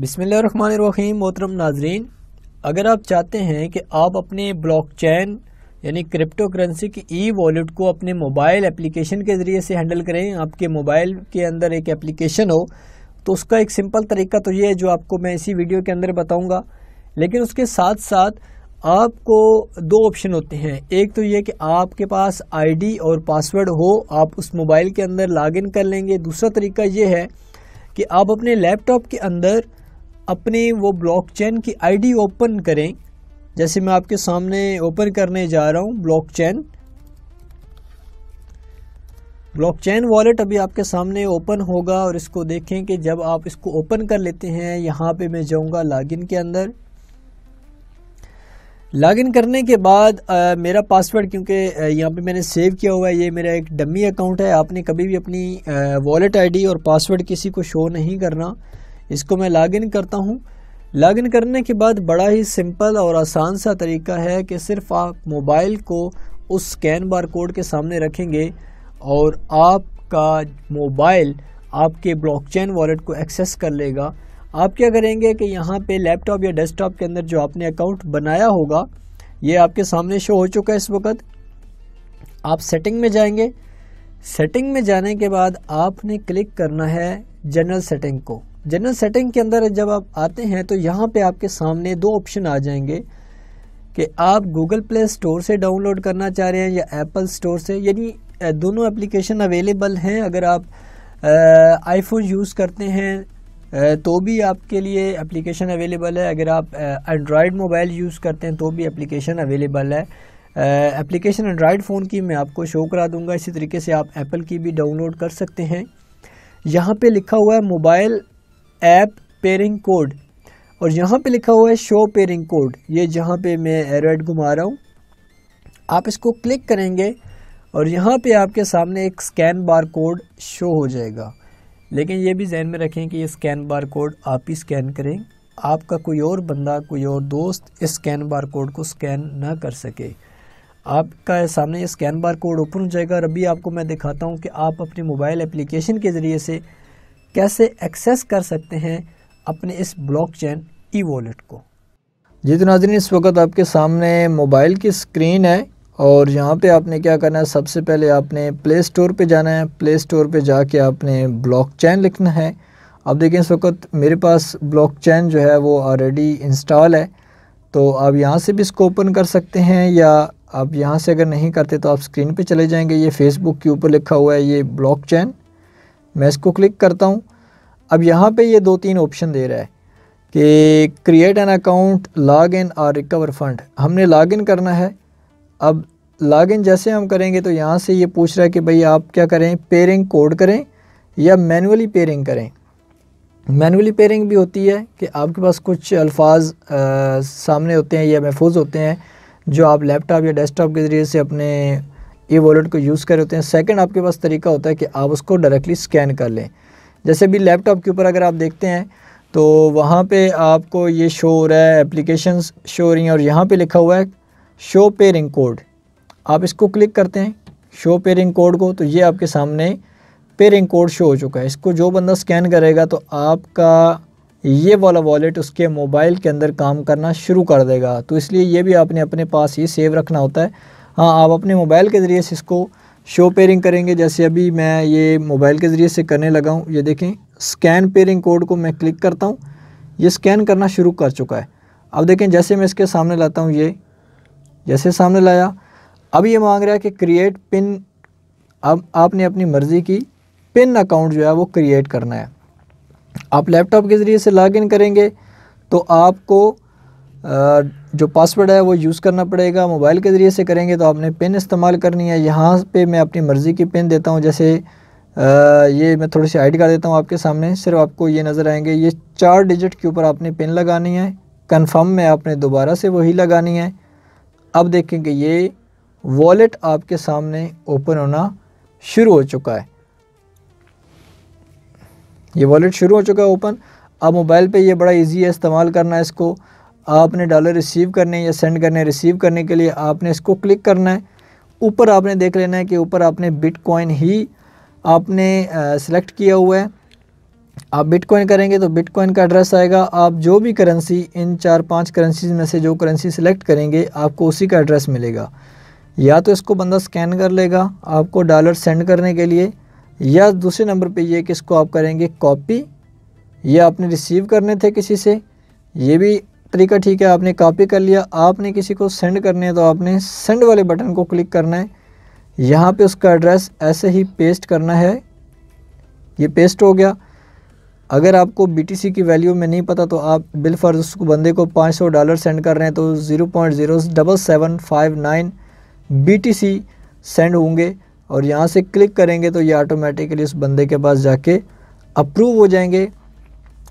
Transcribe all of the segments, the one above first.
बिसमीम मोहतरम नाजरीन अगर आप चाहते हैं कि आप अपने ब्लॉकचेन यानी क्रिप्टो करेंसी की ई वॉलेट को अपने मोबाइल एप्लीकेशन के ज़रिए से हैंडल करें आपके मोबाइल के अंदर एक एप्लीकेशन हो तो उसका एक सिंपल तरीका तो ये है जो आपको मैं इसी वीडियो के अंदर बताऊंगा लेकिन उसके साथ साथ आपको दो ऑप्शन होते हैं एक तो ये कि आपके पास आई और पासवर्ड हो आप उस मोबाइल के अंदर लॉग कर लेंगे दूसरा तरीका ये है कि आप अपने लैपटॉप के अंदर अपने वो ब्लॉकचेन की आईडी ओपन करें जैसे मैं आपके सामने ओपन करने जा रहा हूँ ब्लॉकचेन ब्लॉकचेन वॉलेट अभी आपके सामने ओपन होगा और इसको देखें कि जब आप इसको ओपन कर लेते हैं यहाँ पे मैं जाऊँगा लॉगिन के अंदर लॉगिन करने के बाद आ, मेरा पासवर्ड क्योंकि यहाँ पे मैंने सेव किया हुआ है ये मेरा एक डमी अकाउंट है आपने कभी भी अपनी वॉलेट आईडी और पासवर्ड किसी को शो नहीं करना इसको मैं लॉगिन करता हूँ लॉगिन करने के बाद बड़ा ही सिंपल और आसान सा तरीका है कि सिर्फ आप मोबाइल को उस स्कैन बार कोड के सामने रखेंगे और आपका मोबाइल आपके ब्लॉकचेन वॉलेट को एक्सेस कर लेगा आप क्या करेंगे कि यहाँ पे लैपटॉप या डेस्कटॉप के अंदर जो आपने अकाउंट बनाया होगा ये आपके सामने शो हो चुका है इस वक्त आप सेटिंग में जाएंगे सेटिंग में जाने के बाद आपने क्लिक करना है जनरल सेटिंग को जनरल सेटिंग के अंदर जब आप आते हैं तो यहाँ पे आपके सामने दो ऑप्शन आ जाएंगे कि आप गूगल प्ले स्टोर से डाउनलोड करना चाह रहे हैं या एप्पल स्टोर से यानी दोनों एप्लीकेशन अवेलेबल हैं अगर आप तो आईफोन यूज़ करते हैं तो भी आपके लिए एप्लीकेशन अवेलेबल है अगर आप एंड्रॉयड मोबाइल यूज़ करते हैं तो भी एप्लीकेशन अवेलेबल है एप्लीकेशन एंड्रॉयड फ़ोन की मैं आपको शो करा दूंगा इसी तरीके से आप एप्पल की भी डाउनलोड कर सकते हैं यहाँ पे लिखा हुआ है मोबाइल ऐप पेयरिंग कोड और यहाँ पे लिखा हुआ है शो पेयरिंग कोड ये जहाँ पे मैं एरोड घुमा रहा हूँ आप इसको क्लिक करेंगे और यहाँ पे आपके सामने एक स्कैन बार कोड शो हो जाएगा लेकिन ये भी जहन में रखें कि ये स्कैन बार कोड आप ही स्कैन करें आपका कोई और बंदा कोई और दोस्त इस स्कैन बार कोड को स्कैन ना कर सके आपका सामने ये स्कैन बार कोड ओपन हो जाएगा और अभी आपको मैं दिखाता हूँ कि आप अपने मोबाइल एप्लीकेशन के ज़रिए से कैसे एक्सेस कर सकते हैं अपने इस ब्लॉकचेन ई वॉलेट को जी तो नाजरीन इस वक्त आपके सामने मोबाइल की स्क्रीन है और यहाँ पे आपने क्या करना है सबसे पहले आपने प्ले स्टोर पे जाना है प्ले स्टोर पे जाके आपने ब्लॉकचेन लिखना है अब देखें इस वक्त मेरे पास ब्लॉकचेन जो है वो ऑलरेडी इंस्टॉल है तो आप यहाँ से भी इसको ओपन कर सकते हैं या आप यहाँ से अगर नहीं करते तो आप स्क्रीन पे चले जाएंगे ये फेसबुक के ऊपर लिखा हुआ है ये ब्लॉकचेन मैं इसको क्लिक करता हूँ अब यहाँ पे ये दो तीन ऑप्शन दे रहा है कि create an account log in और रिकवर फंड हमने लॉग इन करना है अब लॉग इन जैसे हम करेंगे तो यहाँ से ये पूछ रहा है कि भाई आप क्या करें पेयरिंग कोड करें या मैनुअली पेयरिंग करें मैनुअली पेयरिंग भी होती है कि आपके पास कुछ अल्फाज सामने होते हैं या महफूज होते हैं जो आप लैपटॉप या डेस्कटॉप के ज़रिए से अपने ई वॉलेट को यूज़ कर होते हैं सेकंड आपके पास तरीका होता है कि आप उसको डायरेक्टली स्कैन कर लें जैसे भी लैपटॉप के ऊपर अगर आप देखते हैं तो वहाँ पे आपको ये शो हो रहा है एप्लीकेशन शो हो रही हैं और यहाँ पे लिखा हुआ है शो पेयरिंग कोड आप इसको क्लिक करते हैं शो पेयरिंग कोड को तो ये आपके सामने पेयरिंग कोड शो हो चुका है इसको जो बंदा स्कैन करेगा तो आपका ये वाला वॉलेट उसके मोबाइल के अंदर काम करना शुरू कर देगा तो इसलिए ये भी आपने अपने पास ही सेव रखना होता है हाँ आप अपने मोबाइल के ज़रिए से इसको शो पेयरिंग करेंगे जैसे अभी मैं ये मोबाइल के ज़रिए से करने लगा हूँ ये देखें स्कैन पेयरिंग कोड को मैं क्लिक करता हूँ ये स्कैन करना शुरू कर चुका है अब देखें जैसे मैं इसके सामने लाता हूँ ये जैसे सामने लाया अब ये मांग रहा है कि क्रिएट पिन अब आपने अपनी मर्ज़ी की पिन अकाउंट जो है वो क्रिएट करना है आप लैपटॉप के ज़रिए से लॉगिन करेंगे तो आपको जो पासवर्ड है वो यूज़ करना पड़ेगा मोबाइल के ज़रिए से करेंगे तो आपने पिन इस्तेमाल करनी है यहाँ पे मैं अपनी मर्ज़ी की पिन देता हूँ जैसे आ, ये मैं थोड़ी सी हाइड कर देता हूँ आपके सामने सिर्फ आपको ये नज़र आएंगे ये चार डिजिट के ऊपर आपने पिन लगानी है कंफर्म में आपने दोबारा से वही लगानी है अब देखें कि ये वॉलेट आपके सामने ओपन होना शुरू हो चुका है ये वॉलेट शुरू हो चुका है ओपन अब मोबाइल पे ये बड़ा इजी है इस्तेमाल करना इसको आपने डॉलर रिसीव करने या सेंड करने रिसीव करने के लिए आपने इसको क्लिक करना है ऊपर आपने देख लेना है कि ऊपर आपने बिटकॉइन ही आपने सेलेक्ट किया हुआ है आप बिटकॉइन करेंगे तो बिटकॉइन का एड्रेस आएगा आप जो भी करेंसी इन चार पांच करेंसीज में से जो करेंसी सेलेक्ट करेंगे आपको उसी का एड्रेस मिलेगा या तो इसको बंदा स्कैन कर लेगा आपको डॉलर सेंड करने के लिए या दूसरे नंबर पर यह कि इसको आप करेंगे कॉपी ये आपने रिसीव करने थे किसी से ये भी तरीका ठीक है आपने कॉपी कर लिया आपने किसी को सेंड करने है तो आपने सेंड वाले बटन को क्लिक करना है यहाँ पे उसका एड्रेस ऐसे ही पेस्ट करना है ये पेस्ट हो गया अगर आपको बीटीसी की वैल्यू में नहीं पता तो आप बिल फर्ज उस बंदे को 500 डॉलर सेंड कर रहे हैं तो zero point zero double seven five nine B send होंगे और यहाँ से क्लिक करेंगे तो ये ऑटोमेटिकली उस बंदे के पास जाके अप्रूव हो जाएंगे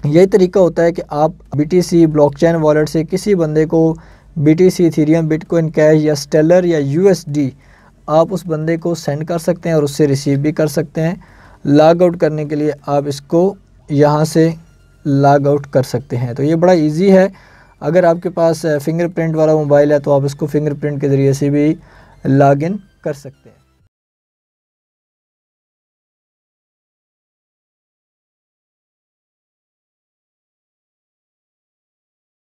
यही तरीका होता है कि आप B T blockchain wallet से किसी बंदे को B T BTC Ethereum bitcoin cash या स्टेलर या डी आप उस बंदे को सेंड कर सकते हैं और उससे रिसीव भी कर सकते हैं लॉग आउट करने के लिए आप इसको यहाँ से लॉग आउट कर सकते हैं तो ये बड़ा इजी है अगर आपके पास फिंगरप्रिंट वाला मोबाइल है तो आप इसको फिंगरप्रिंट के ज़रिए से भी इन कर सकते हैं